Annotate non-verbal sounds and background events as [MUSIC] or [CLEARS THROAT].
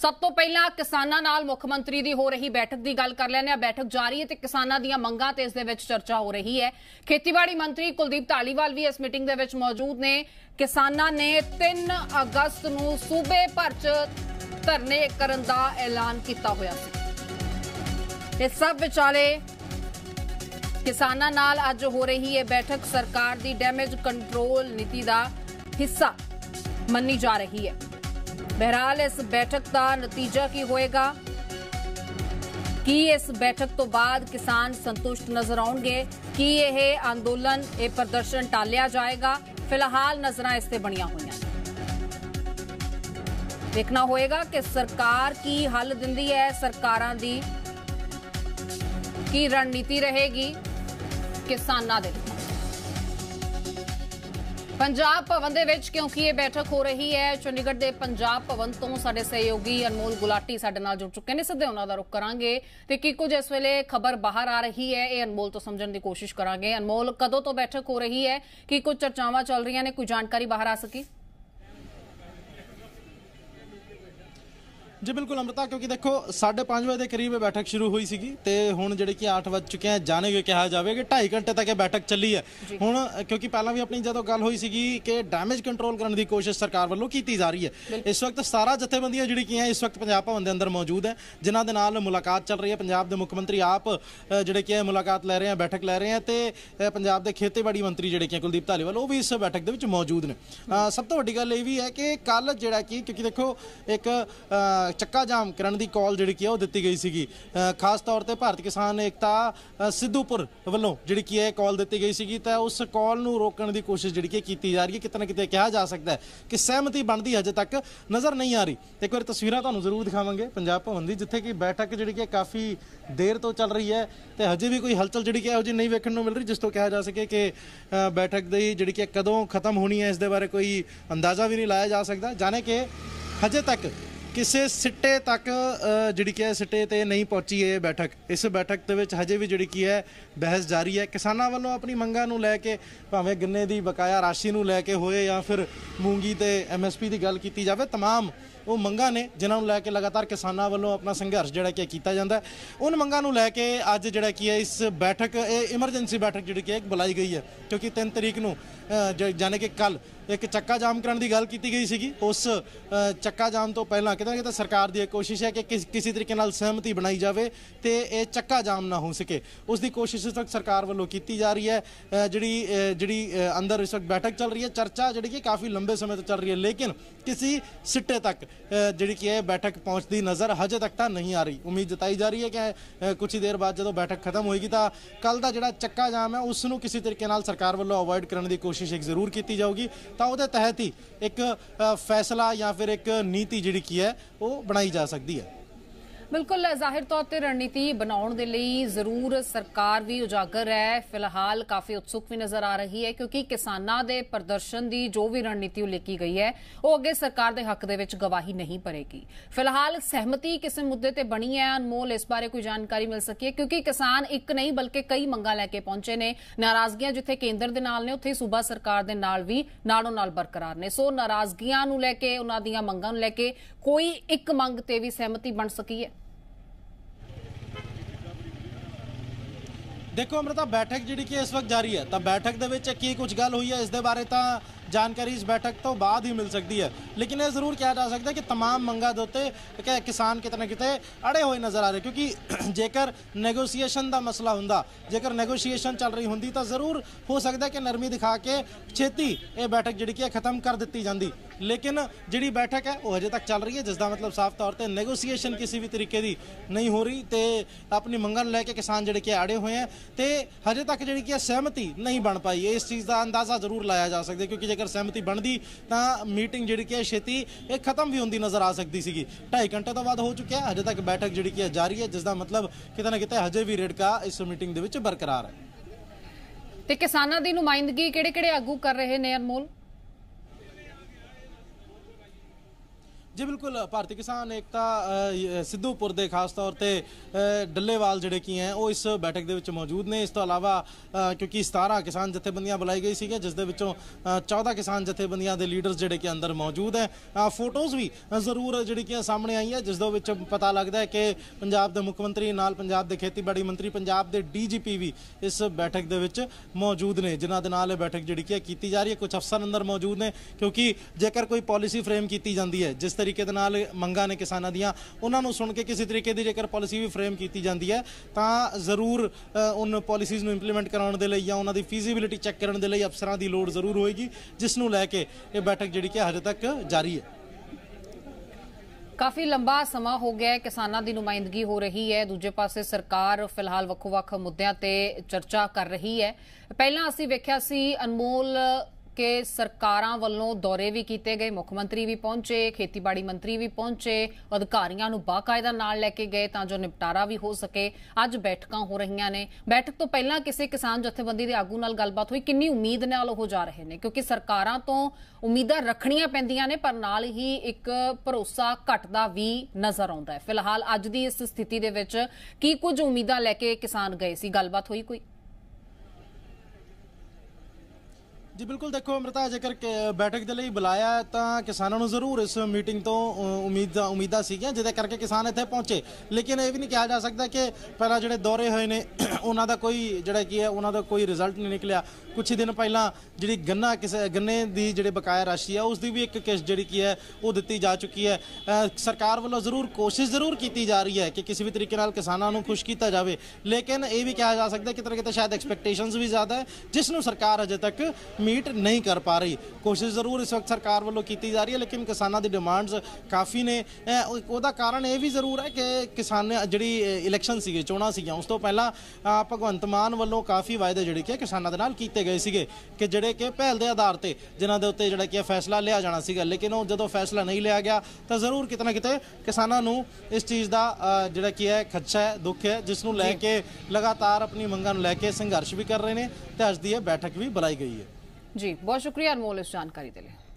ਸਭ ਤੋਂ ਪਹਿਲਾਂ ਕਿਸਾਨਾਂ ਨਾਲ ਮੁੱਖ ਮੰਤਰੀ ਦੀ ਹੋ ਰਹੀ ਬੈਠਕ ਦੀ ਗੱਲ ਕਰ ਲੈਣੇ ਆ ਬੈਠਕ ਜਾਰੀ ਹੈ ਤੇ ਕਿਸਾਨਾਂ ਦੀਆਂ ਮੰਗਾਂ ਤੇ ਇਸ ਦੇ ਵਿੱਚ ਚਰਚਾ ਹੋ ਰਹੀ ਹੈ ਖੇਤੀਬਾੜੀ ਮੰਤਰੀ ਕੁਲਦੀਪ ਢਾਲੀਵਾਲ ਵੀ ਇਸ ਮੀਟਿੰਗ ਦੇ ਵਿੱਚ ਮੌਜੂਦ ਨੇ ਕਿਸਾਨਾਂ ਨੇ 3 ਅਗਸਤ ਨੂੰ ਸੂਬੇ ਭਰ 'ਚ ਧਰਨੇ ਕਰਨ ਦਾ ਐਲਾਨ ਕੀਤਾ ਹੋਇਆ ਸੀ ਤੇ ਸਭ ਵਿਚਾਲੇ ਕਿਸਾਨਾਂ ਨਾਲ ਅੱਜ ਹੋ ਰਹੀ ਹੈ ਬੈਠਕ ਸਰਕਾਰ ਦੀ ਡੈਮੇਜ ਕੰਟਰੋਲ ਨੀਤੀ ਦਾ ਹਿੱਸਾ ਮੰਨੀ ਜਾ ਰਹੀ ਹੈ ਬਹਿਰਾਲ ਇਸ ਬੈਠਕ ਦਾ ਨਤੀਜਾ ਕੀ ਹੋਏਗਾ ਕੀ ਇਸ ਬੈਠਕ ਤੋਂ ਬਾਅਦ ਕਿਸਾਨ ਸੰਤੁਸ਼ਟ ਨਜ਼ਰ ਆਉਣਗੇ ਕੀ ਇਹ ਅੰਦੋਲਨ ਇਹ ਪ੍ਰਦਰਸ਼ਨ ਟਾਲਿਆ ਜਾਏਗਾ ਫਿਲਹਾਲ ਨਜ਼ਰਾਂ ਇਸ ਤੇ ਬਣੀਆਂ ਹੋਈਆਂ ਦੇਖਣਾ ਹੋਏਗਾ ਕਿ ਸਰਕਾਰ ਕੀ ਹੱਲ ਦਿੰਦੀ ਹੈ ਸਰਕਾਰਾਂ ਦੀ ਕੀ ਰਣਨੀਤੀ ਰਹੇਗੀ ਕਿਸਾਨਾਂ ਦੇ ਪੰਜਾਬ ਭਵਨ ਦੇ ਵਿੱਚ ਕਿਉਂਕਿ ਇਹ ਬੈਠਕ ਹੋ ਰਹੀ ਹੈ ਚੰਡੀਗੜ੍ਹ ਦੇ ਪੰਜਾਬ ਭਵਨ ਤੋਂ ਸਾਡੇ ਸਹਿਯੋਗੀ ਅਨਮੋਲ ਗੁਲਾਟੀ ਸਾਡੇ ਨਾਲ ਜੁੜ ਚੁੱਕੇ ਨੇ ਸਿੱਧੇ ਉਹਨਾਂ ਦਾ ਰੁਕ ਕਰਾਂਗੇ ਤੇ ਕੀ ਕੁਝ ਇਸ ਵੇਲੇ ਖਬਰ ਬਾਹਰ ਆ ਰਹੀ ਹੈ ਇਹ ਅਨਮੋਲ ਤੋਂ ਸਮਝਣ ਦੀ ਕੋਸ਼ਿਸ਼ ਕਰਾਂਗੇ ਅਨਮੋਲ ਕਦੋਂ ਤੋਂ ਬੈਠਕ ਹੋ ਰਹੀ ਹੈ ਕੀ ਕੁਝ ਚਰਚਾਵਾਂ ਚੱਲ ਰਹੀਆਂ ਨੇ ਕੋਈ ਜਾਣਕਾਰੀ ਬਾਹਰ ਆ ਸਕੀ ਜੀ ਬਿਲਕੁਲ ਅਮਰਤਾ ਕਿਉਂਕਿ ਦੇਖੋ 5:30 ਵਜੇ ਦੇ ਕਰੀਬ ਇਹ ਬੈਠਕ ਸ਼ੁਰੂ ਹੋਈ ਸੀਗੀ ਤੇ ਹੁਣ ਜਿਹੜੇ ਕਿ 8 ਵਜ ਚੁੱਕੇ ਆ ਜਾਣੇਗੇ ਕਿਹਾ ਜਾਵੇ ਕਿ 2.5 ਘੰਟੇ ਤੱਕ ਇਹ ਬੈਠਕ ਚੱਲੀ ਹੈ ਹੁਣ ਕਿਉਂਕਿ ਪਹਿਲਾਂ ਵੀ ਆਪਣੀ ਜਦੋਂ ਗੱਲ ਹੋਈ ਸੀਗੀ ਕਿ ਡੈਮੇਜ ਕੰਟਰੋਲ ਕਰਨ ਦੀ ਕੋਸ਼ਿਸ਼ ਸਰਕਾਰ ਵੱਲੋਂ ਕੀਤੀ ਜਾ ਰਹੀ ਹੈ ਇਸ ਵਕਤ ਸਾਰਾ ਜਥੇਬੰਦੀਆਂ ਜਿਹੜੀ ਕਿ ਹੈ ਇਸ ਵਕਤ ਪੰਜਾਬ ਭਵਨ ਦੇ ਅੰਦਰ ਮੌਜੂਦ ਹੈ ਜਿਨ੍ਹਾਂ ਦੇ ਨਾਲ ਮੁਲਾਕਾਤ ਚੱਲ ਰਹੀ ਹੈ ਪੰਜਾਬ ਦੇ ਮੁੱਖ ਮੰਤਰੀ ਆਪ ਜਿਹੜੇ ਕਿ ਮੁਲਾਕਾਤ ਲੈ ਰਹੇ ਆ ਬੈਠਕ ਲੈ ਰਹੇ ਆ ਤੇ ਪੰਜਾਬ ਦੇ ਖੇਤੀਬਾੜੀ ਮੰਤਰੀ ਜਿਹੜੇ ਕਿ ਕੁਲਦੀਪ ਧਾਲੀਵਾਲ ਉਹ ਵੀ ਇਸ ਬੈਠਕ ਦੇ ਵਿੱਚ ਮੌਜੂਦ ਨੇ ਸਭ ਤੋਂ ਵੱਡੀ ਗੱਲ ਇਹ ਵੀ ਹੈ ਕਿ ਕੱਲ ਜਿਹੜਾ ਕਿ ਕਿਉਂਕਿ ਦੇਖੋ ਇੱਕ ਚੱਕਾ ਜਾਮ ਕਰਨ ਦੀ ਕਾਲ ਜਿਹੜੀ ਕੀ ਉਹ ਦਿੱਤੀ ਗਈ ਸੀਗੀ ਖਾਸ ਤੌਰ ਤੇ ਭਾਰਤ ਕਿਸਾਨ ਏਕਤਾ ਸਿੱਧੂਪੁਰ ਵੱਲੋਂ ਜਿਹੜੀ ਕੀ ਇਹ ਕਾਲ ਦਿੱਤੀ ਗਈ ਸੀਗੀ ਤਾਂ ਉਸ ਕਾਲ ਨੂੰ ਰੋਕਣ ਦੀ ਕੋਸ਼ਿਸ਼ ਜਿਹੜੀ ਕੀ ਕੀਤੀ ਜਾ ਰਹੀ ਹੈ ਕਿਤਨਾ ਕਿਤੇ ਕਿਹਾ ਜਾ ਸਕਦਾ ਹੈ ਕਿ ਸਹਿਮਤੀ ਬਣਦੀ ਹਜੇ ਤੱਕ ਨਜ਼ਰ ਨਹੀਂ ਆ ਰਹੀ ਇੱਕ ਵਾਰ ਤਸਵੀਰਾਂ ਤੁਹਾਨੂੰ ਜ਼ਰੂਰ ਦਿਖਾਵਾਂਗੇ ਪੰਜਾਬ ਭਵਨ ਦੀ ਜਿੱਥੇ ਕਿ ਬੈਠਕ ਜਿਹੜੀ ਕਿ ਕਾਫੀ ਦੇਰ ਤੋਂ ਚੱਲ ਰਹੀ ਹੈ ਤੇ ਹਜੇ ਵੀ ਕੋਈ ਹਲਚਲ ਜਿਹੜੀ ਕਿ ਇਹੋ ਜੀ ਨਹੀਂ ਵੇਖਣ ਨੂੰ ਮਿਲ ਰਹੀ ਜਿਸ ਤੋਂ ਕਿਹਾ ਜਾ ਸਕੇ ਕਿ ਬੈਠਕ ਦੀ ਜਿਹੜੀ ਕਿ ਕਦੋਂ ਖਤਮ ਹੋਣੀ ਹੈ ਇਸ ਦੇ ਬਾਰੇ ਕੋਈ ਅੰਦਾਜ਼ਾ ਵੀ ਨਹੀਂ ਲਾਇਆ ਜਾ ਸਕਦਾ ਜਾਣੇ ਕਿ ਹਜੇ ਤੱਕ ਕਿਸੇ ਸਿੱਟੇ ਤੱਕ ਜਿਹੜੀ ਕਿ ਸਿੱਟੇ ਤੇ ਨਹੀਂ ਪਹੁੰਚੀ ਇਹ ਬੈਠਕ ਇਸ ਬੈਠਕ ਦੇ ਵਿੱਚ ਹਜੇ ਵੀ ਜਿਹੜੀ ਕੀ ਹੈ ਬਹਿਸ ਜਾਰੀ ਹੈ ਕਿਸਾਨਾਂ ਵੱਲੋਂ ਆਪਣੀ ਮੰਗਾਂ ਨੂੰ ਲੈ ਕੇ ਭਾਵੇਂ ਗੰਨੇ ਦੀ ਬਕਾਇਆ ਰਾਸ਼ੀ ਨੂੰ ਲੈ ਕੇ ਹੋਏ ਜਾਂ ਫਿਰ ਮੂੰਗੀ ਤੇ ਐਮਐਸਪੀ ਦੀ ਗੱਲ ਕੀਤੀ ਜਾਵੇ तमाम ਉਹ ਮੰਗਾਂ ਨੇ ਜਿਨ੍ਹਾਂ ਨੂੰ ਲੈ ਕੇ ਲਗਾਤਾਰ ਕਿਸਾਨਾਂ ਵੱਲੋਂ ਆਪਣਾ ਸੰਘਰਸ਼ ਜਿਹੜਾ ਕਿ ਕੀਤਾ ਜਾਂਦਾ ਉਹਨ ਮੰਗਾਂ ਨੂੰ ਲੈ ਕੇ ਅੱਜ ਜਿਹੜਾ ਕੀ ਹੈ ਇਸ ਬੈਠਕ ਇਹ ਐਮਰਜੈਂਸੀ ਬੈਠਕ ਜਿਹੜੀ ਕਿ ਬੁਲਾਈ ਗਈ ਹੈ ਕਿਉਂਕਿ 3 ਤਰੀਕ ਨੂੰ ਜਾਨੇ ਕਿ ਕੱਲ ਇੱਕ ਚੱਕਾ ਜਾਮ ਕਰਨ ਦੀ ਗੱਲ ਕੀਤੀ ਗਈ ਸੀਗੀ ਉਸ ਚੱਕਾ ਜਾਮ ਤੋਂ ਪਹਿਲਾਂ ਕਿਤੇ ਨਾ ਕਿਤੇ ਸਰਕਾਰ ਦੀ ਇਹ ਕੋਸ਼ਿਸ਼ ਹੈ ਕਿ ਕਿਸੇ ਤਰੀਕੇ ਨਾਲ ਸਹਿਮਤੀ ਬਣਾਈ ਜਾਵੇ ਤੇ ਇਹ ਚੱਕਾ ਜਾਮ ਨਾ ਹੋ ਸਕੇ ਉਸ ਦੀ ਕੋਸ਼ਿਸ਼ ਇਸ ਵਕਤ ਸਰਕਾਰ ਵੱਲੋਂ ਕੀਤੀ ਜਾ ਰਹੀ ਹੈ ਜਿਹੜੀ ਜਿਹੜੀ ਅੰਦਰ ਇਸ ਵਕਤ ਬੈਠਕ ਚੱਲ ਰਹੀ ਹੈ ਚਰਚਾ ਜਿਹੜੀ ਕਿ ਕਾਫੀ ਲੰਬੇ ਸਮੇਂ ਤੋਂ ਚੱਲ ਰਹੀ ਹੈ ਲੇਕਿਨ ਕਿਸੇ ਸਿੱਟੇ ਤੱਕ ਜਿਹੜੀ ਕਿ ਇਹ ਬੈਠਕ ਪਹੁੰਚਦੀ ਨਜ਼ਰ ਹਜੇ ਤੱਕ ਤਾਂ ਨਹੀਂ ਆ ਰਹੀ ਉਮੀਦ ਜਤਾਈ ਜਾ ਰਹੀ ਹੈ ਕਿ ਕੁਝ ਹੀ ਦੇਰ ਬਾਅਦ ਜਦੋਂ ਬੈਠਕ ਖਤਮ ਹੋਏਗੀ ਤਾਂ ਕੱਲ ਦਾ ਜਿਹੜਾ ਚੱਕਾ ਜਾਮ ਹੈ ਉਸ ਨੂੰ ਕਿਸੇ ਤਰੀਕੇ ਨਾਲ ਸਰਕਾਰ ਵੱਲੋਂ ਅਵੋਇਡ ਕਰਨ ਦੀ ਕੋਸ਼ਿਸ਼ ਇੱਕ ਜ਼ਰੂਰ ਕੀਤੀ ਜਾਊਗੀ ਤਾਂ ਉਹਦੇ ਤਹਿਤ ਹੀ ਇੱਕ ਫੈਸਲਾ ਜਾਂ ਫਿਰ ਇੱਕ ਨੀਤੀ ਜਿਹੜੀ ਕੀ ਹੈ ਉਹ ਬਣਾਈ ਜਾ ਸਕਦੀ ਹੈ ਬਿਲਕੁਲ ਜ਼ਾਹਿਰ ਤੌਰ ਤੇ ਰਣਨੀਤੀ ਬਣਾਉਣ ਦੇ ਲਈ ਜ਼ਰੂਰ ਸਰਕਾਰ ਵੀ ਉਜਾਗਰ ਹੈ ਫਿਲਹਾਲ ਕਾਫੀ ਉਤਸੁਕ ਵੀ ਨਜ਼ਰ ਆ ਰਹੀ ਹੈ ਕਿਉਂਕਿ ਕਿਸਾਨਾਂ ਦੇ ਪ੍ਰਦਰਸ਼ਨ ਦੀ ਜੋ ਵੀ ਰਣਨੀਤੀ ਉਲੇਖੀ ਗਈ ਹੈ ਉਹ ਅੱਗੇ ਸਰਕਾਰ ਦੇ ਹੱਕ ਦੇ ਵਿੱਚ ਗਵਾਹੀ ਨਹੀਂ ਭਰੇਗੀ ਫਿਲਹਾਲ ਸਹਿਮਤੀ ਕਿਸੇ ਮੁੱਦੇ ਤੇ ਬਣੀ ਹੈ ਅਨਮੋਲ ਇਸ ਬਾਰੇ ਕੋਈ ਜਾਣਕਾਰੀ ਮਿਲ ਸਕੀ ਹੈ ਕਿਉਂਕਿ ਕਿਸਾਨ ਇੱਕ ਨਹੀਂ ਬਲਕਿ ਕਈ ਮੰਗਾਂ ਲੈ ਕੇ ਪਹੁੰਚੇ ਨੇ ਨਾਰਾਜ਼ਗੀਆਂ ਜਿੱਥੇ ਕੇਂਦਰ ਦੇ ਨਾਲ ਨੇ ਉੱਥੇ ਸੂਬਾ ਸਰਕਾਰ ਦੇ ਨਾਲ ਵੀ ਨਾਲੋਂ ਨਾਲ ਬਰਕਰਾਰ ਨੇ ਸੋ ਨਾਰਾਜ਼ਗੀਆਂ ਨੂੰ ਲੈ ਕੇ ਉਹਨਾਂ ਦੀਆਂ ਮੰਗਾਂ ਨੂੰ ਲੈ ਕੇ ਕੋਈ ਇੱਕ ਮੰਗ ਤੇ ਵੀ ਸਹਿਮਤੀ ਬਣ ਸਕੀ ਹੈ ਦੇਖੋ ਅਮਰਤਾ ਬੈਠਕ ਜਿਹੜੀ ਕਿ ਇਸ ਵਕਤ ਜਾਰੀ ਹੈ ਤਾਂ ਬੈਠਕ ਦੇ ਵਿੱਚ ਕੀ ਕੁਝ ਗੱਲ ਹੋਈ ਹੈ ਇਸ ਦੇ ਬਾਰੇ ਤਾਂ ਜਾਣਕਾਰੀ ਇਸ ਬੈਠਕ ਤੋਂ ਬਾਅਦ ਹੀ ਮਿਲ ਸਕਦੀ ਹੈ ਲੇਕਿਨ ਇਹ ਜ਼ਰੂਰ ਕਿਹਾ ਜਾ ਸਕਦਾ ਕਿ तमाम ਮੰਗਾਂ ਦੇ ਉੱਤੇ ਕਿਸਾਨ ਕਿਤੇ ਕਿਤੇ ਅੜੇ ਹੋਏ ਨਜ਼ਰ ਆ ਰਹੇ ਕਿਉਂਕਿ ਜੇਕਰ ਨੈਗੋਸੀਏਸ਼ਨ ਦਾ ਮਸਲਾ ਹੁੰਦਾ ਜੇਕਰ ਨੈਗੋਸੀਏਸ਼ਨ ਚੱਲ ਰਹੀ ਹੁੰਦੀ ਤਾਂ ਜ਼ਰੂਰ ਹੋ ਸਕਦਾ ਕਿ ਨਰਮੀ ਦਿਖਾ ਕੇ ਛੇਤੀ ਇਹ ਬੈਠਕ ਜਿਹੜੀ ਕਿ ਖਤਮ ਕਰ ਦਿੱਤੀ ਜਾਂਦੀ ਲੇਕਿਨ ਜਿਹੜੀ ਬੈਠਕ ਹੈ ਉਹ ਹਜੇ ਤੱਕ ਚੱਲ ਰਹੀ ਹੈ ਜਿਸ ਦਾ ਮਤਲਬ ਸਾਫ਼ ਤੌਰ ਤੇ ਨੈਗੋਸੀਏਸ਼ਨ ਕਿਸੇ ਵੀ ਤਰੀਕੇ ਦੀ ਨਹੀਂ ਹੋ ਰਹੀ ਤੇ ਆਪਣੀ ਮੰਗਾਂ ਲੈ ਕੇ ਕਿਸਾਨ ਜਿਹੜੇ ਕਿ ਆੜੇ ਹੋਏ ਆ ਤੇ ਹਜੇ ਤੱਕ ਜਿਹੜੀ ਕਿ ਸਹਿਮਤੀ ਨਹੀਂ ਬਣ ਪਾਈ ਇਸ ਚੀਜ਼ ਦਾ ਅੰਦਾਜ਼ਾ ਜ਼ਰੂਰ ਲਾਇਆ ਜਾ ਸਕਦਾ ਕਿਉਂਕਿ ਜੇਕਰ ਸਹਿਮਤੀ ਬਣਦੀ ਤਾਂ ਮੀਟਿੰਗ ਜਿਹੜੀ ਕਿ ਛੇਤੀ ਇਹ ਖਤਮ ਵੀ ਹੁੰਦੀ ਨਜ਼ਰ ਆ ਸਕਦੀ ਸੀਗੀ 2.5 ਘੰਟੇ ਤੋਂ ਬਾਅਦ ਹੋ ਚੁੱਕਿਆ ਹਜੇ ਤੱਕ ਬੈਠਕ ਜਿਹੜੀ ਕਿ ਜਾਰੀ ਹੈ ਜਿਸ ਦਾ ਮਤਲਬ ਕਿਤੇ ਨਾ ਕਿਤੇ ਹਜੇ ਵੀ ਰੇੜਕਾ ਇਸ ਮੀਟਿੰਗ ਦੇ ਵਿੱਚ ਬਰਕਰਾਰ ਹੈ ਤੇ ਕਿਸਾਨਾਂ ਦੀ ਨੁਮਾਇੰਦਗੀ ਕਿਹੜੇ-ਕਿਹੜੇ ਆਗੂ ਕਰ ਰਹੇ ਨੇ ਅਨਮੋਲ ਜੀ ਬਿਲਕੁਲ ਭਾਰਤੀ ਕਿਸਾਨ ਏਕਤਾ ਸਿੱਧੂਪੁਰ ਦੇ ਖਾਸ ਤੌਰ ਤੇ ਡੱਲੇਵਾਲ ਜਿਹੜੇ ਕੀ ਹੈ ਉਹ ਇਸ ਬੈਠਕ ਦੇ ਵਿੱਚ ਮੌਜੂਦ ਨੇ ਇਸ ਤੋਂ ਇਲਾਵਾ ਕਿਉਂਕਿ 17 ਕਿਸਾਨ ਜਥੇਬੰਦੀਆਂ ਬੁਲਾਈ ਗਈ ਸੀਗੇ ਜਿਸ ਦੇ ਵਿੱਚੋਂ 14 ਕਿਸਾਨ ਜਥੇਬੰਦੀਆਂ ਦੇ ਲੀਡਰਸ ਜਿਹੜੇ ਕਿ ਅੰਦਰ ਮੌਜੂਦ ਹੈ ਫੋਟੋਜ਼ ਵੀ ਜ਼ਰੂਰ ਜਿਹੜੀ ਕਿ ਸਾਹਮਣੇ ਆਈਆਂ ਜਿਸ ਦੇ ਵਿੱਚ ਪਤਾ ਲੱਗਦਾ ਹੈ ਕਿ ਪੰਜਾਬ ਦੇ ਮੁੱਖ ਮੰਤਰੀ ਨਾਲ ਪੰਜਾਬ ਦੇ ਖੇਤੀਬਾੜੀ ਮੰਤਰੀ ਪੰਜਾਬ ਦੇ ਡੀਜੀਪੀ ਵੀ ਇਸ ਬੈਠਕ ਦੇ ਵਿੱਚ ਮੌਜੂਦ ਨੇ ਜਿਨ੍ਹਾਂ ਦੇ ਨਾਲ ਇਹ ਬੈਠਕ ਜਿਹੜੀ ਕਿ ਕੀਤੀ ਜਾ ਰਹੀ ਹੈ ਕੁਝ ਅਫਸਰ ਅੰਦਰ ਮੌਜੂਦ ਨੇ ਕਿਉਂਕਿ ਜੇਕਰ ਕੋਈ ਪਾਲਿਸੀ ਫਰੇਮ ਕੀਤੀ ਜਾਂਦੀ ਹੈ ਜਿਸ ਤਰ੍ਹਾਂ ਤਰੀਕੇ ਦੇ ਨਾਲ ਮੰਗਾਂ ਨੇ ਕਿਸਾਨਾਂ ਦੀਆਂ ਉਹਨਾਂ ਨੂੰ ਸੁਣ ਕੇ ਕਿਸੇ ਤਰੀਕੇ ਦੀ ਜੇਕਰ ਪਾਲਿਸੀ ਵੀ ਫਰੇਮ ਕੀਤੀ ਜਾਂਦੀ ਹੈ ਤਾਂ ਜ਼ਰੂਰ ਉਹਨਾਂ ਪਾਲਿਸੀਜ਼ ਨੂੰ ਇੰਪਲੀਮੈਂਟ ਕਰਾਉਣ ਦੇ ਲਈ ਜਾਂ ਉਹਨਾਂ ਦੀ ਫੀਜ਼ੀਬਿਲਟੀ ਚੈੱਕ ਕਰਨ ਦੇ ਲਈ ਅਫਸਰਾਂ ਦੀ ਲੋੜ ਜ਼ਰੂਰ ਹੋਏਗੀ ਜਿਸ ਨੂੰ ਲੈ ਕੇ ਇਹ ਬੈਠਕ ਜਿਹੜੀ ਕਿ ਹਜੇ ਤੱਕ ਜਾਰੀ ਹੈ ਕਾਫੀ ਲੰਬਾ ਸਮਾਂ ਹੋ ਗਿਆ ਹੈ ਕਿਸਾਨਾਂ ਦੀ ਨੁਮਾਇੰਦਗੀ ਹੋ ਰਹੀ ਹੈ ਦੂਜੇ ਪਾਸੇ ਸਰਕਾਰ ਫਿਲਹਾਲ ਵੱਖ-ਵੱਖ ਮੁੱਦਿਆਂ ਤੇ ਚਰਚਾ ਕਰ ਰਹੀ ਹੈ ਪਹਿਲਾਂ ਅਸੀਂ ਵੇਖਿਆ ਸੀ ਅਨਮੋਲ ਕਿ ਸਰਕਾਰਾਂ ਵੱਲੋਂ ਦੌਰੇ ਵੀ ਕੀਤੇ ਗਏ ਮੁੱਖ ਮੰਤਰੀ ਵੀ ਪਹੁੰਚੇ ਖੇਤੀਬਾੜੀ ਮੰਤਰੀ ਵੀ ਪਹੁੰਚੇ ਅਧਿਕਾਰੀਆਂ ਨੂੰ ਬਾਕਾਇਦਾ ਨਾਲ ਲੈ ਕੇ ਗਏ ਤਾਂ ਜੋ ਨਿਪਟਾਰਾ ਵੀ ਹੋ ਸਕੇ ਅੱਜ ਬੈਠਕਾਂ ਹੋ ਰਹੀਆਂ ਨੇ ਬੈਠਕ ਤੋਂ ਪਹਿਲਾਂ ਕਿਸੇ ਕਿਸਾਨ ਜਥੇਬੰਦੀ ਦੇ ਆਗੂ ਨਾਲ ਗੱਲਬਾਤ ਹੋਈ ਕਿੰਨੀ ਉਮੀਦ ਨਾਲ ਉਹ ਜਾ ਰਹੇ ਨੇ ਕਿਉਂਕਿ ਸਰਕਾਰਾਂ ਤੋਂ ਉਮੀਦਾਂ ਰੱਖਣੀਆਂ ਪੈਂਦੀਆਂ ਨੇ ਪਰ ਨਾਲ ਹੀ ਇੱਕ ਭਰੋਸਾ ਘਟਦਾ ਵੀ ਨਜ਼ਰ ਆਉਂਦਾ ਹੈ ਫਿਲਹਾਲ ਅੱਜ ਦੀ ਇਸ ਸਥਿਤੀ ਦੇ ਵਿੱਚ ਕੀ ਕੁਝ ਉਮੀਦਾਂ ਲੈ ਕੇ ਕਿਸਾਨ ਗਏ ਸੀ ਗੱਲਬਾਤ ਹੋਈ ਕੋਈ ਜੀ ਬਿਲਕੁਲ ਦੇਖੋ ਅਮਰਤਾ ਜੇਕਰ ਬੈਠਕ ਦੇ ਲਈ ਬੁਲਾਇਆ ਤਾਂ ਕਿਸਾਨਾਂ ਨੂੰ ਜ਼ਰੂਰ ਇਸ ਮੀਟਿੰਗ ਤੋਂ ਉਮੀਦਾਂ ਉਮੀਦਾਂ ਸੀਗੀਆਂ ਜਿਹਦੇ ਕਰਕੇ ਕਿਸਾਨ ਇੱਥੇ ਪਹੁੰਚੇ ਲੇਕਿਨ ਇਹ ਵੀ ਨਹੀਂ ਕਿਹਾ ਜਾ ਸਕਦਾ ਕਿ ਪਹਿਲਾਂ ਜਿਹੜੇ ਦੌਰੇ ਹੋਏ ਨੇ [CLEARS THROAT] ਉਹਨਾਂ ਦਾ ਕੋਈ ਜਿਹੜਾ ਕੀ ਹੈ ਉਹਨਾਂ ਦਾ ਕੋਈ ਰਿਜ਼ਲਟ ਨਹੀਂ ਨਿਕਲਿਆ ਕੁਝ ਦਿਨ ਪਹਿਲਾਂ ਜਿਹੜੀ ਗੰਨਾ ਕਿਸੇ ਗੰਨੇ ਦੀ ਜਿਹੜੇ ਬਕਾਇਆ ਰਾਸ਼ੀ ਹੈ ਉਸ ਦੀ ਵੀ ਇੱਕ ਕਿਸ਼ ਜਿਹੜੀ ਕੀ ਹੈ ਉਹ ਦਿੱਤੀ ਜਾ ਚੁੱਕੀ ਹੈ ਸਰਕਾਰ ਵੱਲੋਂ ਜ਼ਰੂਰ ਕੋਸ਼ਿਸ਼ ਜ਼ਰੂਰ ਕੀਤੀ ਜਾ ਰਹੀ ਹੈ ਕਿ ਕਿਸੇ ਵੀ ਤਰੀਕੇ ਨਾਲ ਕਿਸਾਨਾਂ ਨੂੰ ਖੁਸ਼ ਕੀਤਾ ਜਾਵੇ ਲੇਕਿਨ ਇਹ ਵੀ ਕਿਹਾ ਜਾ ਸਕਦਾ ਕਿ ਤਰ੍ਹਾਂ ਕਿਤੇ ਸ਼ਾਇਦ ਐਕਸਪੈਕਟੇਸ਼ਨਸ ਵੀ ਜ਼ਿਆਦਾ ਹੈ ਜਿਸ ਨੂੰ ਸਰਕਾਰ ਅਜੇ ਤੱਕ ਮੀਟ ਨਹੀਂ ਕਰ ਪਾ ਰਹੀ ਕੋਸ਼ਿਸ਼ ਜ਼ਰੂਰ ਇਸ ਵਕਤ ਸਰਕਾਰ ਵੱਲੋਂ ਕੀਤੀ ਜਾ ਰਹੀ ਹੈ ਲੇਕਿਨ ਕਿਸਾਨਾਂ ਦੀ ਡਿਮਾਂਡਸ ਕਾਫੀ ਨੇ ਉਹਦਾ ਕਾਰਨ ਇਹ ਵੀ ਜ਼ਰੂਰ ਹੈ ਕਿ ਕਿਸਾਨ ਜਿਹੜੀ ਇਲੈਕਸ਼ਨ ਸੀਗੇ ਚੋਣਾਂ ਸੀਗੀਆਂ ਉਸ ਤੋਂ ਪਹਿਲਾਂ ਭਗਵੰਤ ਮਾਨ ਵੱਲੋਂ ਕਾਫੀ ਵਾਅਦੇ ਜਿਹੜੇ ਕਿ ਕਿਸਾਨਾਂ ਦੇ ਨਾਲ ਕੀਤੇ ਗਏ ਸੀਗੇ ਕਿ ਜਿਹੜੇ ਕਿ ਪਹਿਲ ਦੇ ਆਧਾਰ ਤੇ ਜਿਨ੍ਹਾਂ ਦੇ ਉੱਤੇ ਜਿਹੜਾ ਕਿ ਫੈਸਲਾ ਲਿਆ ਜਾਣਾ ਸੀਗਾ ਲੇਕਿਨ ਉਹ ਜਦੋਂ ਫੈਸਲਾ ਨਹੀਂ ਲਿਆ ਗਿਆ ਤਾਂ ਜ਼ਰੂਰ ਕਿਤਨਾ ਕਿਤੇ ਕਿਸਾਨਾਂ ਨੂੰ ਇਸ ਚੀਜ਼ ਦਾ ਜਿਹੜਾ ਕਿ ਹੈ ਖੱਚਾ ਹੈ ਦੁੱਖ ਹੈ ਜਿਸ ਨੂੰ ਲੈ ਕੇ ਲਗਾਤਾਰ ਆਪਣੀ ਮੰਗਾਂ ਨੂੰ ਲੈ ਕੇ ਸੰਘਰਸ਼ ਵੀ ਕਰ ਰਹੇ ਨੇ ਤੇ ਅੱਜ ਦੀ ਇਹ ਬੈਠਕ ਵੀ ਬੁਲਾਈ ਗਈ ਹੈ जी बहुत शुक्रिया अनमोल इस जानकारी के लिए